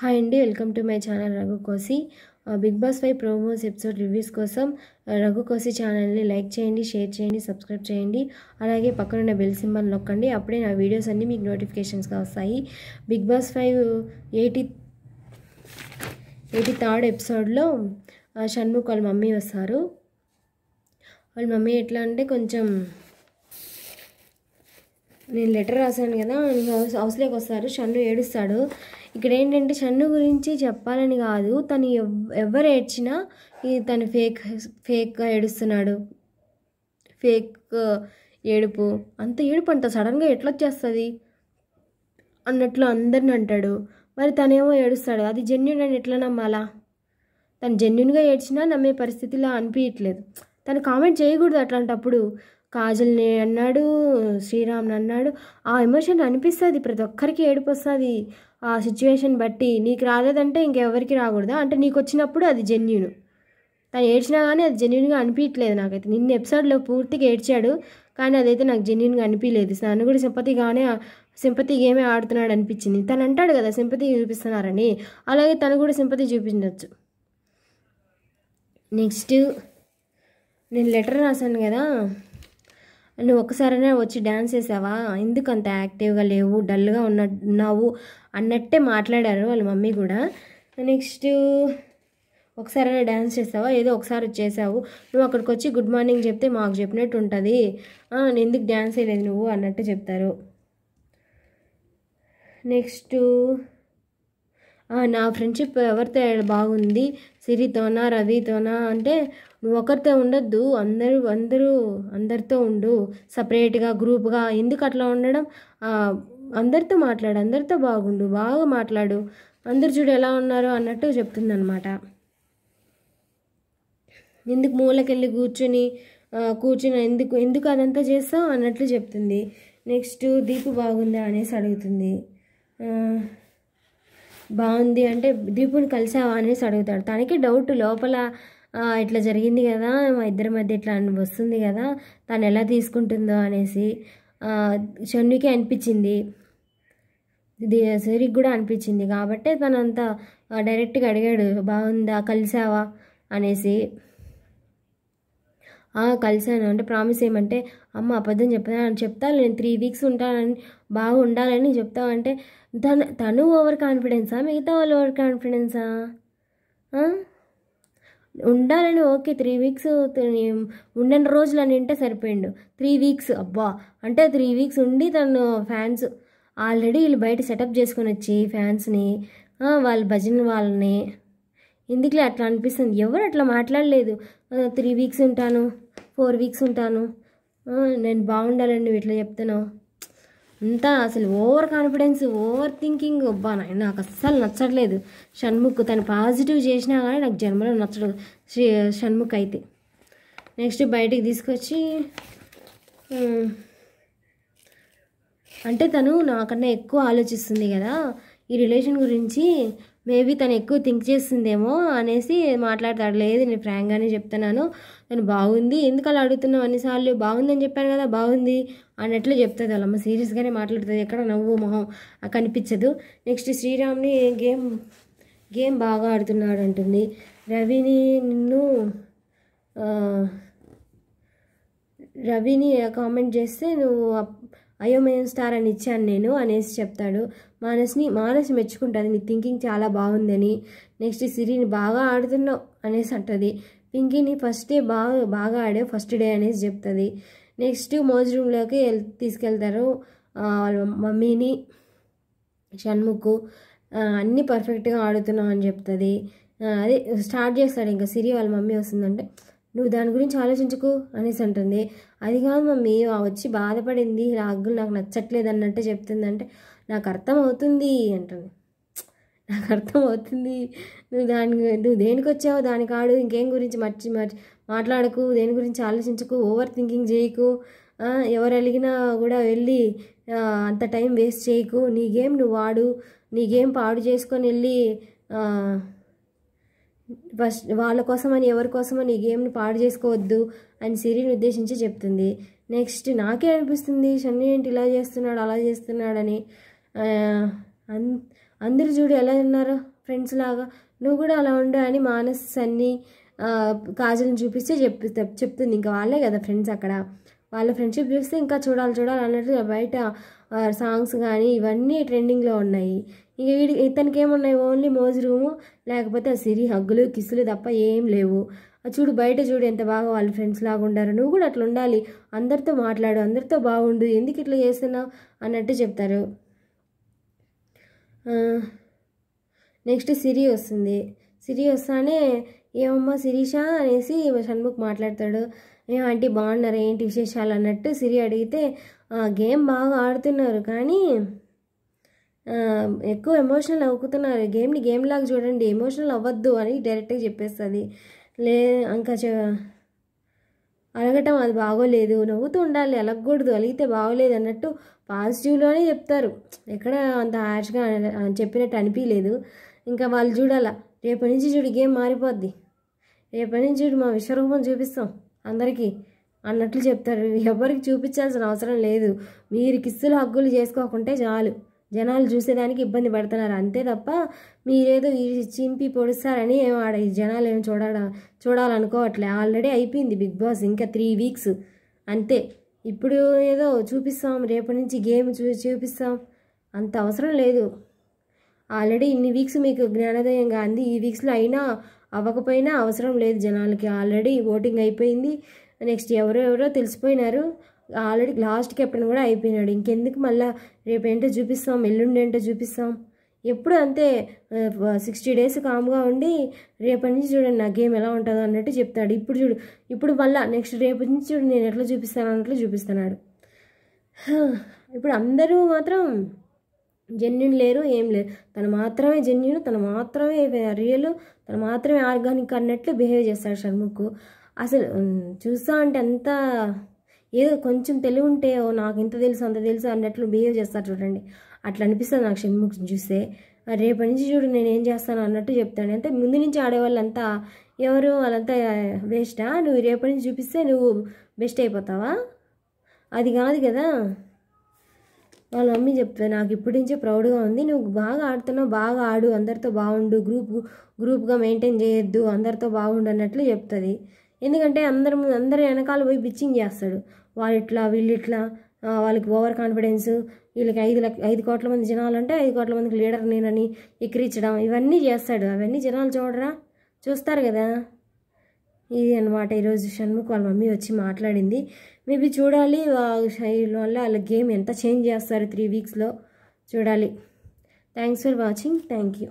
hi అండి welcome to my channel Raghu Kosi Bigg Boss five promos episode reviews కోసం రఘు కోసి ఛానల్ని లైక్ చేయండి షేర్ చేయండి సబ్స్క్రైబ్ చేయండి అలాగే పక్కనున్న బెల్ సింబల్ నొక్కండి అప్పుడే నా వీడియోస్ అన్నీ మీకు నోటిఫికేషన్స్గా వస్తాయి Bigg Boss five eighty eighty third ఎపిసోడ్లో షణ్ముఖ్ వాళ్ళ మమ్మీ వస్తారు వాళ్ళ మమ్మీ ఎట్లా అంటే కొంచెం నేను లెటర్ రాశాను కదా హౌస్ హౌస్లోకి వస్తారు షన్ను ఏడుస్తాడు ఇక్కడ ఏంటంటే చన్ను గురించి చెప్పాలని కాదు తను ఎవరు ఏడ్చినా తను ఫేక్ ఫేక్గా ఏడుస్తున్నాడు ఫేక్ ఏడుపు అంత ఏడుపు అంట సడన్గా ఎట్లొచ్చేస్తుంది అన్నట్లు అందరిని అంటాడు మరి తనేమో ఏడుస్తాడు అది జెన్యున్ అని ఎట్లా నమ్మాలా తను జెన్యున్గా ఏడ్చినా నమ్మే పరిస్థితిలా అనిపించట్లేదు తను కామెంట్ చేయకూడదు అట్లాంటప్పుడు కాజల్ని అన్నాడు శ్రీరామ్ని అన్నాడు ఆ ఎమోషన్ అనిపిస్తుంది ప్రతి ఒక్కరికి ఏడుపు వస్తుంది ఆ సిచ్యువేషన్ బట్టి నీకు రాలేదంటే ఇంకెవరికి రాకూడదా అంటే నీకు వచ్చినప్పుడు అది జెన్యున్ తను ఏడ్చినా కానీ అది జెన్యున్గా అనిపించలేదు నాకైతే నిన్న ఎపిసోడ్లో పూర్తిగా ఏడ్చాడు కానీ అదైతే నాకు జెన్యున్గా అనిపించలేదు నన్ను కూడా సింపతిగానే సింపతి గేమే ఆడుతున్నాడు అనిపించింది తను అంటాడు కదా సింపతి చూపిస్తున్నారని అలాగే తను కూడా సింపతి చూపించవచ్చు నెక్స్ట్ నేను లెటర్ రాశాను కదా నువ్వు ఒకసారైనా వచ్చి డ్యాన్స్ చేసావా ఎందుకు అంత యాక్టివ్గా లేవు డల్గా ఉన్న ఉన్నావు అన్నట్టే మాట్లాడారు వాళ్ళ మమ్మీ కూడా నెక్స్ట్ ఒకసారైనా డ్యాన్స్ చేసావా ఏదో ఒకసారి వచ్చేసావు నువ్వు అక్కడికి వచ్చి గుడ్ మార్నింగ్ చెప్తే మాకు చెప్పినట్టు ఉంటుంది ఎందుకు డ్యాన్స్ వేయలేదు నువ్వు అన్నట్టు చెప్తారు నెక్స్ట్ నా ఫ్రెండ్షిప్ ఎవరితో బాగుంది సిరితోనా రవితోనా అంటే నువ్వు ఒకరితో ఉండొద్దు అందరూ అందరూ అందరితో ఉండు సపరేట్గా గ్రూప్గా ఎందుకు అట్లా ఉండడం అందరితో మాట్లాడు అందరితో బాగుండు బాగా మాట్లాడు అందరు చూడు ఎలా ఉన్నారు అన్నట్టు చెప్తుంది అనమాట ఎందుకు మూలకెళ్ళి కూర్చొని కూర్చుని ఎందుకు ఎందుకు అదంతా చేస్తావు అన్నట్లు చెప్తుంది నెక్స్ట్ దీపు బాగుందా అనేసి అడుగుతుంది బాగుంది అంటే దీపుని కలిసావా అనేసి అడుగుతాడు తనకి డౌట్ లోపల ఇట్లా జరిగింది కదా మా ఇద్దరి మధ్య ఇట్లా వస్తుంది కదా తను ఎలా తీసుకుంటుందో అనేసి షన్వికి అనిపించింది సిరికి కూడా అనిపించింది కాబట్టి తనంతా డైరెక్ట్గా అడిగాడు బాగుందా కలిసావా అనేసి కలిశాను అంటే ప్రామిస్ ఏమంటే అమ్మ అబద్ధం చెప్పాను అని నేను త్రీ వీక్స్ ఉంటానని బాగా ఉండాలని చెప్తావంటే తను తను ఓవర్ కాన్ఫిడెన్సా మిగతా వాళ్ళు ఓవర్ కాన్ఫిడెన్సా ఉండాలని ఓకే త్రీ వీక్స్ ఉండని రోజులు అని అంటే సరిపోయిండు త్రీ వీక్స్ అబ్బా అంటే త్రీ వీక్స్ ఉండి తను ఫ్యాన్స్ ఆల్రెడీ వీళ్ళు బయట సెటప్ చేసుకొని వచ్చి ఫ్యాన్స్ని వాళ్ళ భజన వాళ్ళని ఎందుకులే అట్లా అనిపిస్తుంది ఎవరు అట్లా మాట్లాడలేదు త్రీ వీక్స్ ఉంటాను ఫోర్ వీక్స్ ఉంటాను నేను బాగుండాలని నువ్వు ఇట్లా చెప్తున్నావు అంతా అసలు ఓవర్ కాన్ఫిడెన్స్ ఓవర్ థింకింగ్ అబ్బా నాకు అస్సలు నచ్చట్లేదు షణ్ముఖ్ తను పాజిటివ్ చేసినా కానీ నాకు జన్మలో నచ్చడు షణ్ముఖ్ అయితే నెక్స్ట్ బయటికి తీసుకొచ్చి అంటే తను నాకన్నా ఎక్కువ ఆలోచిస్తుంది కదా ఈ రిలేషన్ గురించి మేబీ తను ఎక్కువ థింక్ చేస్తుందేమో అనేసి మాట్లాడతాడు లేదు నేను ఫ్రాంక్గానే చెప్తున్నాను తను బాగుంది ఎందుకు అలా అడుగుతున్నావు అన్నిసార్లు బాగుందని చెప్పాను కదా బాగుంది అన్నట్లు చెప్తుంది వాళ్ళమ్మ సీరియస్గానే మాట్లాడుతుంది ఎక్కడ నవ్వు మొహం కనిపించదు నెక్స్ట్ శ్రీరామ్ని గేమ్ గేమ్ బాగా ఆడుతున్నాడు అంటుంది రవిని నిన్ను రవిని కామెంట్ చేస్తే నువ్వు అయోమయం స్టార్ అని ఇచ్చాను నేను అనేసి చెప్తాడు మానసిని మానసి మెచ్చుకుంటుంది నీ థింకింగ్ చాలా బాగుందని నెక్స్ట్ సిరిని బాగా ఆడుతున్నావు అనేసి అంటుంది పింకీని ఫస్ట్ డే బాగా బాగా ఆడే ఫస్ట్ డే అనేసి చెప్తుంది నెక్స్ట్ మోజ్ రూమ్లోకి వెళ్ తీసుకెళ్తారు వాళ్ళ మమ్మీని షణ్ముఖు అన్నీ పర్ఫెక్ట్గా ఆడుతున్నాం అని చెప్తుంది అదే స్టార్ట్ చేస్తాడు ఇంకా సిరి వాళ్ళ మమ్మీ వస్తుందంటే నువ్వు దాని గురించి ఆలోచించుకు అనేసి అంటుంది అది కాదు మమ్మీ వచ్చి బాధపడింది రాగులు నాకు నచ్చట్లేదు అన్నట్టే చెప్తుందంటే నాకు అర్థమవుతుంది అంటుంది నాకు అర్థమవుతుంది నువ్వు దాని నువ్వు దేనికి వచ్చావు దాని కాడు ఇంకేం గురించి మర్చి మర్చి మాట్లాడకు దేని గురించి ఆలోచించకు ఓవర్ థింకింగ్ చేయకు ఎవరు అడిగినా కూడా వెళ్ళి అంత టైం వేస్ట్ చేయకు నీ గేమ్ నువ్వు వాడు నీ గేమ్ పాడు చేసుకొని వెళ్ళి ఫస్ట్ వాళ్ళ కోసమని ఎవరి కోసమని ఈ గేమ్ని పాడు చేసుకోవద్దు అని సిరిని ఉద్దేశించి చెప్తుంది నెక్స్ట్ నాకే అనిపిస్తుంది షన్ను ఏంటి ఇలా చేస్తున్నాడు అలా చేస్తున్నాడని అందరు చూడు ఎలా ఉన్నారు ఫ్రెండ్స్ లాగా నువ్వు కూడా అలా ఉండు అని మానస్ సన్ని కాజల్ని చూపిస్తే చెప్పి చెప్తుంది ఇంకా వాళ్ళే కదా ఫ్రెండ్స్ అక్కడ వాళ్ళ ఫ్రెండ్షిప్ చూస్తే ఇంకా చూడాలి చూడాలి అన్నట్టు బయట సాంగ్స్ కానీ ఇవన్నీ ట్రెండింగ్లో ఉన్నాయి ఇక వీడి ఇతనికి ఏమున్నాయి ఓన్లీ మోజు రూము లేకపోతే ఆ సిరి హగ్గులు కిసులు తప్ప ఏం లేవు చూడు బయట చూడు ఎంత బాగా వాళ్ళ ఫ్రెండ్స్ లాగా ఉండారు నువ్వు కూడా అట్లా ఉండాలి అందరితో మాట్లాడు అందరితో బాగుండు ఎందుకు ఇట్లా చేస్తున్నావు అన్నట్టు చెప్తారు నెక్స్ట్ సిరి వస్తుంది సిరి వస్తానే ఏమమ్మా సిరీషా అనేసి షణ్ముఖ్ మాట్లాడతాడు ఏ ఆంటీ బాగున్నారు ఏంటి విశేషాలు అన్నట్టు సిరి అడిగితే గేమ్ బాగా ఆడుతున్నారు కానీ ఎక్కువ ఎమోషనల్ అవుతున్నారు గేమ్ని గేమ్ లాగా చూడండి ఎమోషనల్ అవ్వద్దు అని డైరెక్ట్గా చెప్పేస్తుంది లే ఇంకా అడగటం అది బాగోలేదు నవ్వుతూ ఉండాలి అలగకూడదు అలిగితే బాగోలేదు అన్నట్టు పాజిటివ్లోనే చెప్తారు ఎక్కడ అంత హ్యాష్గా చెప్పినట్టు అనిపించలేదు ఇంకా వాళ్ళు చూడాలా రేపటి నుంచి చూడు గేమ్ మారిపోద్ది రేపటి నుంచి చూడు మా విశ్వరూపం చూపిస్తాం అందరికీ అన్నట్లు చెప్తారు ఎవరికి చూపించాల్సిన అవసరం లేదు మీరు కిస్సులు హగ్గులు చేసుకోకుంటే చాలు జనాలు చూసేదానికి ఇబ్బంది పడుతున్నారు అంతే తప్ప మీరేదో చింపి పొడుస్తారని ఏమో ఆడ ఈ జనాలు ఏమి చూడ చూడాలనుకోవట్లే ఆల్రెడీ అయిపోయింది బిగ్ బాస్ ఇంకా త్రీ వీక్స్ అంతే ఇప్పుడు ఏదో చూపిస్తాం రేపటి నుంచి గేమ్ చూ చూపిస్తాం అంత అవసరం లేదు ఆల్రెడీ ఇన్ని వీక్స్ మీకు జ్ఞానోదయం కాంది ఈ వీక్స్లో అయినా అవ్వకపోయినా అవసరం లేదు జనాలకి ఆల్రెడీ ఓటింగ్ అయిపోయింది నెక్స్ట్ ఎవరో ఎవరో తెలిసిపోయినారు ఆల్రెడీ లాస్ట్ కెప్టెన్ కూడా అయిపోయినాడు ఇంకెందుకు మళ్ళీ రేపు ఏంటో చూపిస్తాం ఎల్లుండి ఏంటో చూపిస్తాం ఎప్పుడు అంతే సిక్స్టీ డేస్ కామ్గా ఉండి రేపటి నుంచి చూడండి నా గేమ్ ఎలా ఉంటుందో అన్నట్టు చెప్తాడు ఇప్పుడు చూడు ఇప్పుడు మళ్ళీ నెక్స్ట్ రేపటి నుంచి చూడు నేను ఎట్లా చూపిస్తాను అన్నట్లు చూపిస్తున్నాడు ఇప్పుడు అందరూ మాత్రం జెన్యున్ లేరు ఏం లేరు తను మాత్రమే జెన్యున్ తను మాత్రమే రియల్ తను మాత్రమే ఆర్గానిక్ అన్నట్లు బిహేవ్ చేస్తాడు షర్ముకు అసలు చూస్తా అంటే అంతా ఏదో కొంచెం తెలివి ఉంటే ఓ నాకు ఇంత తెలుసు అంత తెలుసు అన్నట్లు బిహేవ్ చేస్తారు చూడండి అట్లా అనిపిస్తుంది నాకు షణ్ముఖం చూస్తే రేపటి నుంచి చూడు నేను ఏం చేస్తాను అన్నట్టు చెప్తాను అంటే ముందు నుంచి ఆడేవాళ్ళంతా ఎవరు వాళ్ళంతా వేస్టా నువ్వు రేపటి నుంచి చూపిస్తే నువ్వు బెస్ట్ అయిపోతావా అది కాదు కదా వాళ్ళ మమ్మీ చెప్తుంది నాకు ఇప్పటి నుంచే ప్రౌడ్గా ఉంది నువ్వు బాగా ఆడుతున్నావు బాగా ఆడు అందరితో బాగుండు గ్రూప్ గ్రూప్గా మెయింటైన్ చేయొద్దు అందరితో బాగుండు అన్నట్లు చెప్తుంది ఎందుకంటే అందరి అందరి వెనకాల పోయి బిచ్చింగ్ చేస్తాడు వాళ్ళు ఇట్లా వీళ్ళు ఇట్లా వాళ్ళకి ఓవర్ కాన్ఫిడెన్స్ వీళ్ళకి ఐదు ఐదు కోట్ల మంది జనాలు అంటే ఐదు కోట్ల మందికి లీడర్ నేనని ఎక్కిరించడం ఇవన్నీ చేస్తాడు అవన్నీ జనాలు చూడరా చూస్తారు కదా ఇది అనమాట ఈరోజు షణ్ముఖ్ వాళ్ళ మమ్మీ వచ్చి మాట్లాడింది మేబీ చూడాలి వల్ల వాళ్ళ గేమ్ ఎంత చేంజ్ చేస్తారు త్రీ వీక్స్లో చూడాలి thanks for watching thank you